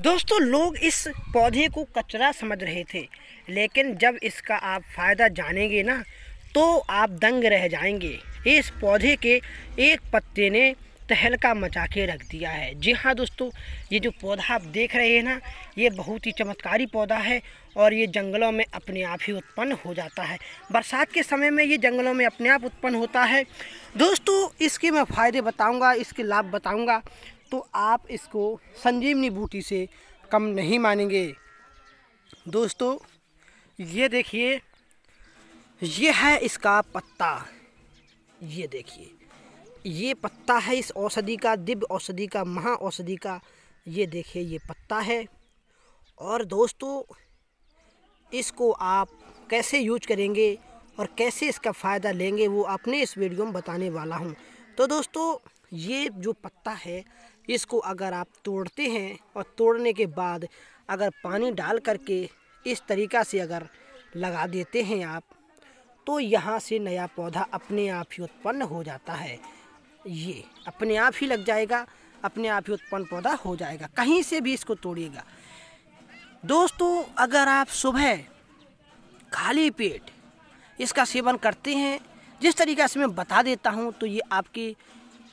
दोस्तों लोग इस पौधे को कचरा समझ रहे थे लेकिन जब इसका आप फ़ायदा जानेंगे ना तो आप दंग रह जाएंगे इस पौधे के एक पत्ते ने तहलका मचा के रख दिया है जी हाँ दोस्तों ये जो पौधा आप देख रहे हैं ना ये बहुत ही चमत्कारी पौधा है और ये जंगलों में अपने आप ही उत्पन्न हो जाता है बरसात के समय में ये जंगलों में अपने आप उत्पन्न होता है दोस्तों इसके मैं फ़ायदे बताऊंगा इसके लाभ बताऊंगा तो आप इसको संजीवनी बूटी से कम नहीं मानेंगे दोस्तों ये देखिए ये है इसका पत्ता ये देखिए ये पत्ता है इस औषधि का दिव्य औषधि का महा औषधि का ये देखिए ये पत्ता है और दोस्तों इसको आप कैसे यूज करेंगे और कैसे इसका फ़ायदा लेंगे वो अपने इस वीडियो में बताने वाला हूँ तो दोस्तों ये जो पत्ता है इसको अगर आप तोड़ते हैं और तोड़ने के बाद अगर पानी डाल करके इस तरीक़ा से अगर लगा देते हैं आप तो यहाँ से नया पौधा अपने आप ही उत्पन्न हो जाता है ये अपने आप ही लग जाएगा अपने आप ही उत्पन्न पौधा हो जाएगा कहीं से भी इसको तोड़िएगा दोस्तों अगर आप सुबह खाली पेट इसका सेवन करते हैं जिस तरीके से मैं बता देता हूँ तो ये आपकी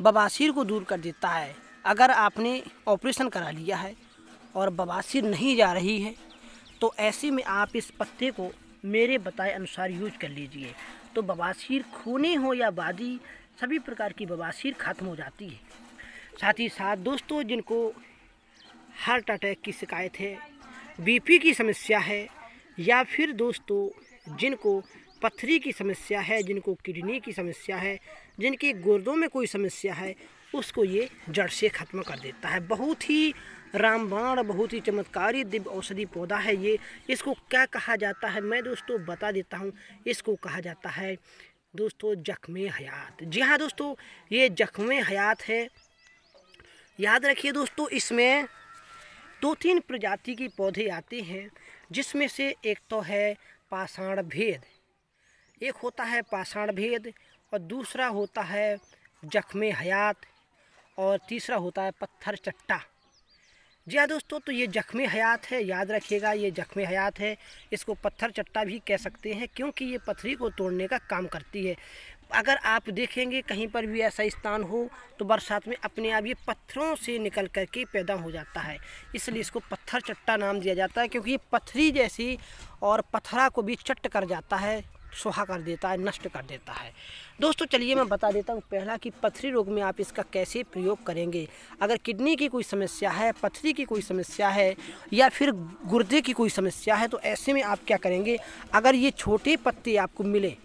बबासीर को दूर कर देता है अगर आपने ऑपरेशन करा लिया है और बवासीर नहीं जा रही है तो ऐसे में आप इस पत्ते को मेरे बताए अनुसार यूज कर लीजिए तो बवासीर खूने हो या बादी सभी प्रकार की बवासीर खत्म हो जाती है साथ ही साथ दोस्तों जिनको हार्ट अटैक की शिकायत है बीपी की समस्या है या फिर दोस्तों जिनको पथरी की समस्या है जिनको किडनी की समस्या है जिनके गुर्दों में कोई समस्या है उसको ये जड़ से ख़त्म कर देता है बहुत ही रामबाण बहुत ही चमत्कारी दिव्य औषधि पौधा है ये इसको क्या कहा जाता है मैं दोस्तों बता देता हूँ इसको कहा जाता है दोस्तों जख्म हयात जी हाँ दोस्तों ये जख्म हयात है याद रखिए दोस्तों इसमें दो तीन प्रजाति के पौधे आते हैं जिसमें से एक तो है पाषाण भेद एक होता है पाषाण भेद और दूसरा होता है जख्म हयात और तीसरा होता है पत्थर चट्टा जी हाँ दोस्तों तो ये जख्मी हयात है याद रखिएगा ये जख्मी हयात है इसको पत्थर चट्टा भी कह सकते हैं क्योंकि ये पथरी को तोड़ने का काम करती है अगर आप देखेंगे कहीं पर भी ऐसा स्थान हो तो बरसात में अपने आप ये पत्थरों से निकल कर के पैदा हो जाता है इसलिए इसको पत्थर चट्टा नाम दिया जाता है क्योंकि ये पथरी जैसी और पत्थरा को भी चट्ट कर जाता है सुहा कर देता है नष्ट कर देता है दोस्तों चलिए मैं बता देता हूँ पहला कि पथरी रोग में आप इसका कैसे प्रयोग करेंगे अगर किडनी की कोई समस्या है पथरी की कोई समस्या है या फिर गुर्दे की कोई समस्या है तो ऐसे में आप क्या करेंगे अगर ये छोटे पत्ते आपको मिले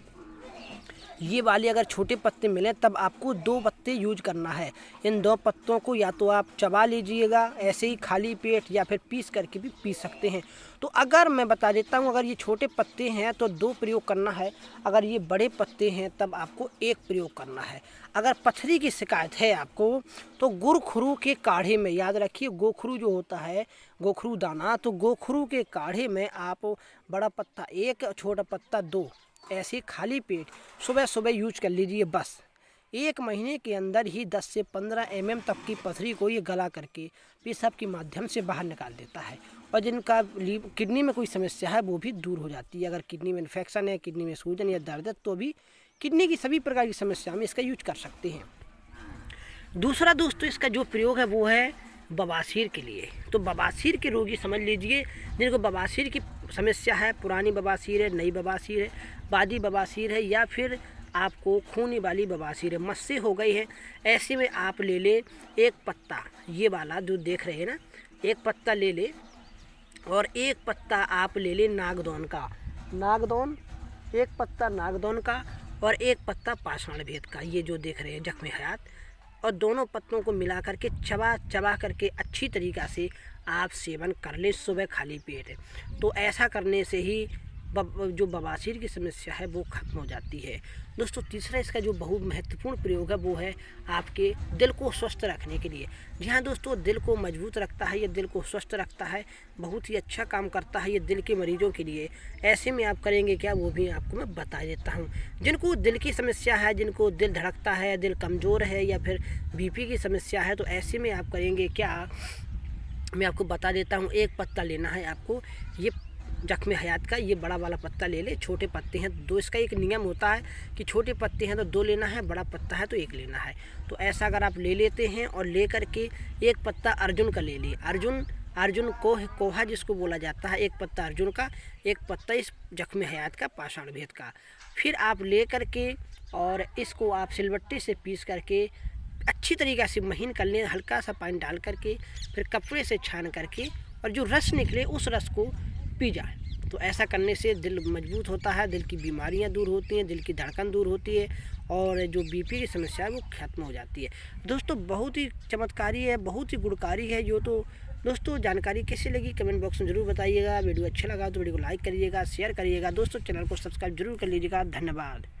ये वाले अगर छोटे पत्ते मिलें तब आपको दो पत्ते यूज करना है इन दो पत्तों को या तो आप चबा लीजिएगा ऐसे ही खाली पेट या फिर पीस करके भी पी सकते हैं तो अगर मैं बता देता हूँ अगर ये छोटे पत्ते हैं तो दो प्रयोग करना है अगर ये बड़े पत्ते हैं तब आपको एक प्रयोग करना है अगर पथरी की शिकायत है आपको तो गुरखरू के काढ़े में याद रखिए गोखरू जो होता है गोखरू दाना तो गोखरू के काढ़े में आप बड़ा पत्ता एक छोटा पत्ता दो ऐसे खाली पेट सुबह सुबह यूज कर लीजिए बस एक महीने के अंदर ही 10 से 15 एम तक की पथरी को ये गला करके पेशाब के माध्यम से बाहर निकाल देता है और जिनका किडनी में कोई समस्या है वो भी दूर हो जाती है अगर किडनी में इन्फेक्शन है किडनी में सूजन या दर्द है तो भी किडनी की सभी प्रकार की समस्या में इसका यूज कर सकते हैं दूसरा दोस्तों इसका जो प्रयोग है वो है बवासीर के लिए तो बवासीर के रोगी समझ लीजिए जिनको बवासीर की समस्या है पुरानी बवासीर है नई बवासीर है बादी बवासीर है या फिर आपको खूनी वाली बवासीर है मस्से हो गई है ऐसे में आप ले ले एक पत्ता ये वाला जो देख रहे हैं ना एक पत्ता ले ले और एक पत्ता आप ले ले नागदौन का नागदौन एक पत्ता नागदौन का और एक पत्ता पाषाण भेद का ये जो देख रहे हैं जख्म हयात और दोनों पत्तों को मिला करके चबा चबा करके अच्छी तरीक़ा से आप सेवन कर लें सुबह खाली पेट तो ऐसा करने से ही जो बवासीर की समस्या है वो खत्म हो जाती है दोस्तों तीसरा इसका जो बहुत महत्वपूर्ण प्रयोग है वो है आपके दिल को स्वस्थ रखने के लिए जी हाँ दोस्तों दिल को मजबूत रखता है या दिल को स्वस्थ रखता है बहुत ही अच्छा काम करता है ये दिल के मरीजों के लिए ऐसे में आप करेंगे क्या वो भी आपको मैं बता देता हूँ जिनको दिल की समस्या है जिनको दिल धड़कता है दिल कमज़ोर है या फिर बी की समस्या है तो ऐसे में आप करेंगे क्या मैं आपको बता देता हूँ एक पत्ता लेना है आपको ये जख्म हयात का ये बड़ा वाला पत्ता ले ले छोटे पत्ते हैं तो दो इसका एक नियम होता है कि छोटे पत्ते हैं तो दो लेना है बड़ा पत्ता है तो एक लेना है तो ऐसा अगर आप ले लेते हैं और ले करके एक पत्ता अर्जुन का ले लिए अर्जुन अर्जुन कोह कोहा जिसको बोला जाता है एक पत्ता अर्जुन का एक पत्ता इस जख्म हयात का पाषाण भेद का फिर आप ले करके और इसको आप सिलबट्टे से पीस करके अच्छी तरीक़े से महीन कर लें हल्का सा पानी डाल करके फिर कपड़े से छान करके और जो रस निकले उस रस को पी जाए तो ऐसा करने से दिल मजबूत होता है दिल की बीमारियां दूर होती हैं दिल की धड़कन दूर होती है और जो बीपी की समस्या है वो खत्म हो जाती है दोस्तों बहुत ही चमत्कारी है बहुत ही गुणकारी है जो तो दोस्तों जानकारी कैसी लगी कमेंट बॉक्स में जरूर बताइएगा वीडियो अच्छा लगा तो वीडियो को लाइक करिएगा शेयर करिएगा दोस्तों चैनल को सब्सक्राइब जरूर कर लीजिएगा धन्यवाद